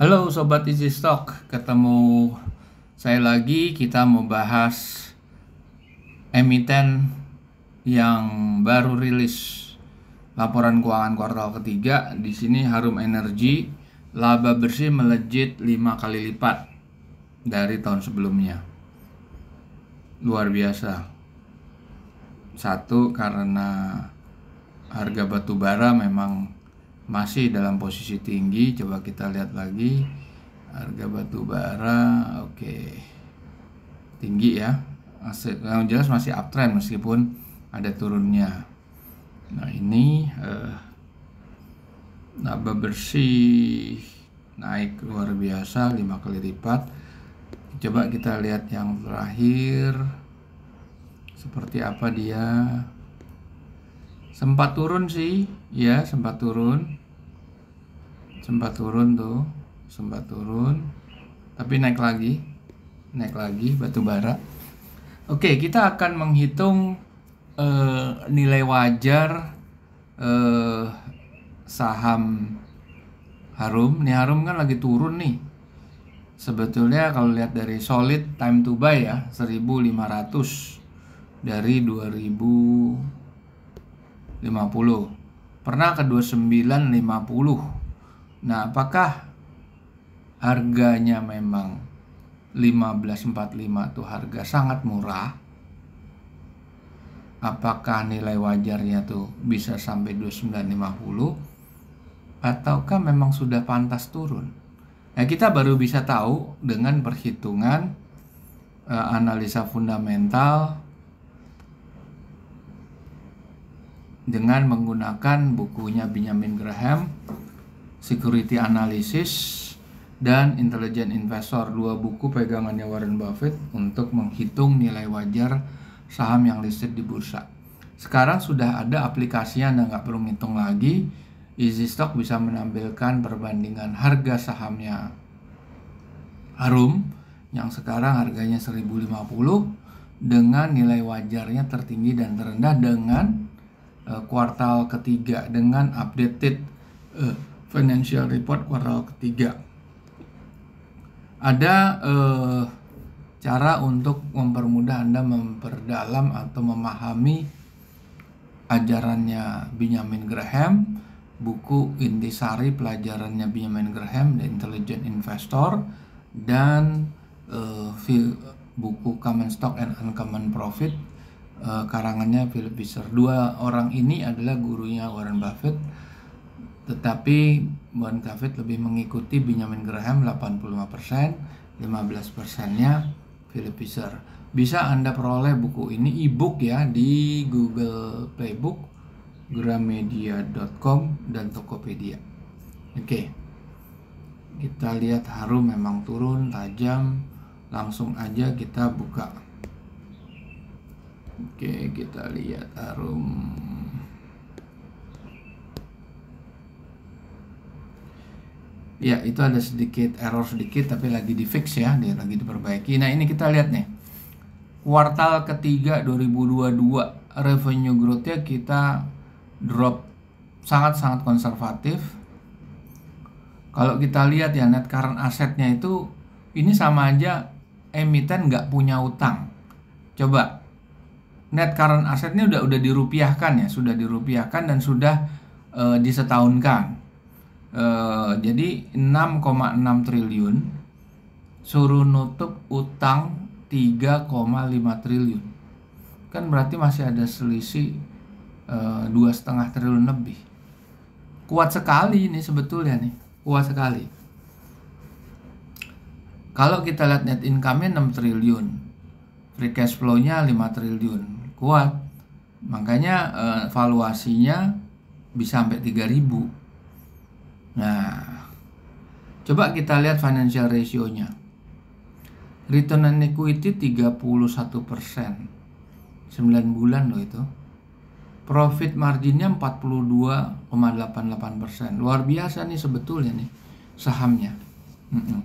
Halo Sobat Easy Stock, ketemu saya lagi kita membahas emiten yang baru rilis laporan keuangan kuartal ketiga. Di sini Harum Energi laba bersih melejit 5 kali lipat dari tahun sebelumnya. Luar biasa. Satu karena harga batu bara memang masih dalam posisi tinggi coba kita lihat lagi harga batu bara oke okay. tinggi ya aset yang jelas masih uptrend meskipun ada turunnya nah ini eh, naba bersih naik luar biasa lima kali lipat coba kita lihat yang terakhir seperti apa dia sempat turun sih ya sempat turun sempat turun tuh sempat turun tapi naik lagi naik lagi batu bara oke kita akan menghitung eh, nilai wajar eh, saham harum nih harum kan lagi turun nih sebetulnya kalau lihat dari solid time to buy ya 1500 dari 2050 pernah ke 2950 nah apakah harganya memang 1545 itu harga sangat murah apakah nilai wajarnya tuh bisa sampai 2950 ataukah memang sudah pantas turun nah kita baru bisa tahu dengan perhitungan eh, analisa fundamental dengan menggunakan bukunya Benjamin Graham, Security Analysis dan Intelligent Investor, dua buku pegangannya Warren Buffett untuk menghitung nilai wajar saham yang listed di bursa. Sekarang sudah ada aplikasinya, Anda nggak perlu ngitung lagi. Easy Stock bisa menampilkan perbandingan harga sahamnya Harum yang sekarang harganya 1050 dengan nilai wajarnya tertinggi dan terendah dengan Eh, kuartal ketiga dengan updated uh, financial report kuartal ketiga. Ada uh, cara untuk mempermudah Anda memperdalam atau memahami ajarannya Benjamin Graham, buku Intisari pelajarannya Benjamin Graham, The Intelligent Investor, dan uh, buku Common Stock and Uncommon Profit uh, karangannya Philip Fisher. Dua orang ini adalah gurunya Warren Buffett, tetapi Warren Buffett lebih mengikuti Benjamin Graham 85%, 15 persennya Philip Fisher. Bisa Anda peroleh buku ini e-book ya di Google Playbook, gramedia.com, dan Tokopedia. Oke, okay. kita lihat harum memang turun tajam, langsung aja kita buka. Oke, kita lihat harum. Ya, itu ada sedikit error sedikit tapi lagi di fix ya, dia lagi diperbaiki. Nah, ini kita lihat nih. Kuartal ketiga 2022 revenue growth-nya kita drop sangat-sangat konservatif. Kalau kita lihat ya net current assetnya itu ini sama aja emiten nggak punya utang. Coba net current asetnya udah udah dirupiahkan ya, sudah dirupiahkan dan sudah e, disetahunkan. E, jadi 6,6 triliun suruh nutup utang 3,5 triliun. Kan berarti masih ada selisih eh, dua setengah triliun lebih. Kuat sekali ini sebetulnya nih, kuat sekali. Kalau kita lihat net income-nya 6 triliun, free cash flow-nya 5 triliun kuat. Makanya eh, valuasinya bisa sampai 3000. Nah, coba kita lihat financial ratio-nya. Return on equity 31%. 9 bulan loh itu. Profit marginnya 42,88%. Luar biasa nih sebetulnya nih sahamnya. Mm -mm.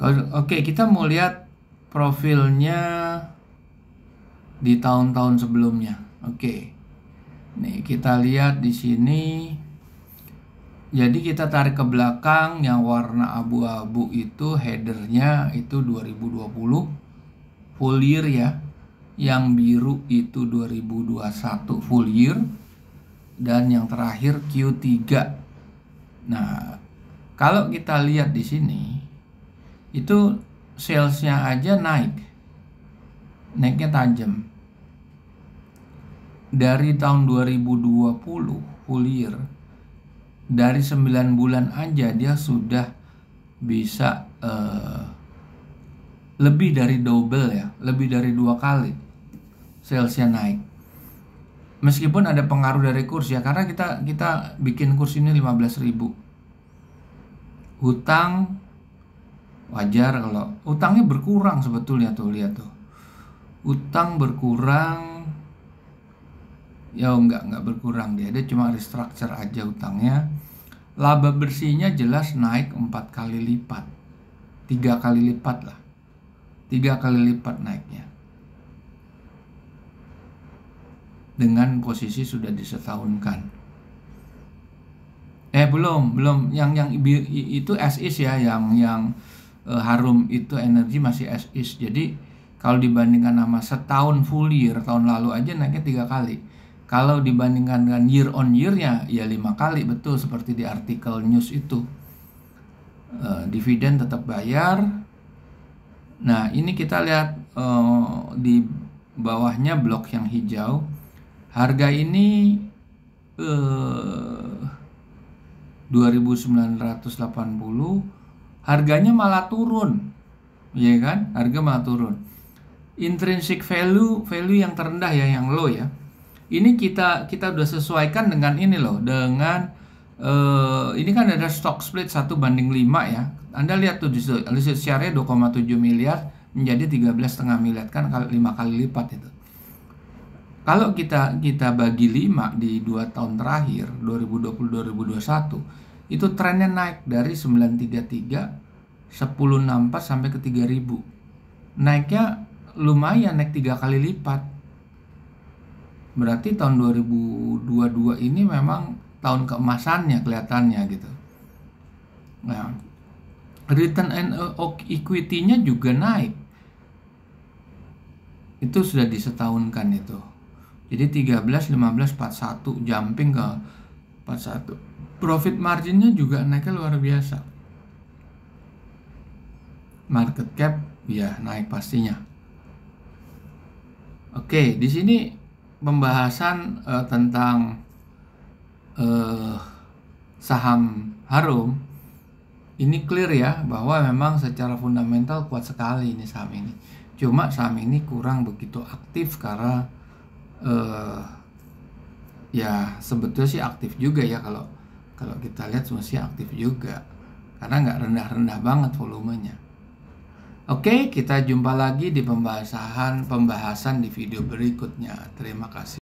Oke, okay, kita mau lihat profilnya di tahun-tahun sebelumnya. Oke. Nih, kita lihat di sini. Jadi kita tarik ke belakang yang warna abu-abu itu headernya itu 2020 full year ya. Yang biru itu 2021 full year dan yang terakhir Q3. Nah, kalau kita lihat di sini itu salesnya aja naik. Naiknya tajam dari tahun 2020 full year dari 9 bulan aja dia sudah bisa uh, lebih dari double ya, lebih dari dua kali salesnya naik. Meskipun ada pengaruh dari kurs ya, karena kita kita bikin kurs ini 15.000. Hutang wajar kalau hutangnya berkurang sebetulnya tuh lihat tuh. Hutang berkurang ya nggak nggak berkurang dia dia cuma restructure aja utangnya laba bersihnya jelas naik empat kali lipat tiga kali lipat lah tiga kali lipat naiknya dengan posisi sudah disetahunkan eh belum belum yang yang itu as is ya yang yang uh, harum itu energi masih as is jadi kalau dibandingkan nama setahun full year tahun lalu aja naiknya tiga kali kalau dibandingkan dengan year on year-nya, ya lima kali betul seperti di artikel news itu. e, dividen tetap bayar. Nah, ini kita lihat e, di bawahnya blok yang hijau. Harga ini e, eh, 2980 harganya malah turun. Ya kan? Harga malah turun. Intrinsic value, value yang terendah ya, yang low ya ini kita kita udah sesuaikan dengan ini loh dengan uh, ini kan ada stock split 1 banding 5 ya Anda lihat tuh justru listed share 2,7 miliar menjadi 13,5 miliar kan kali 5 kali lipat itu kalau kita kita bagi 5 di 2 tahun terakhir 2020 2021 itu trennya naik dari 933 1064 sampai ke 3000 naiknya lumayan naik tiga kali lipat Berarti tahun 2022 ini memang tahun keemasannya kelihatannya gitu. Nah, return and equity-nya juga naik. Itu sudah disetahunkan itu. Jadi 13, 15, 41 jumping ke 41. Profit margin-nya juga naiknya luar biasa. Market cap ya naik pastinya. Oke, di sini pembahasan uh, tentang uh, saham harum ini clear ya bahwa memang secara fundamental kuat sekali ini saham ini. Cuma saham ini kurang begitu aktif karena uh, ya sebetulnya sih aktif juga ya kalau kalau kita lihat masih aktif juga karena nggak rendah-rendah banget volumenya. Oke, kita jumpa lagi di pembahasan pembahasan di video berikutnya. Terima kasih.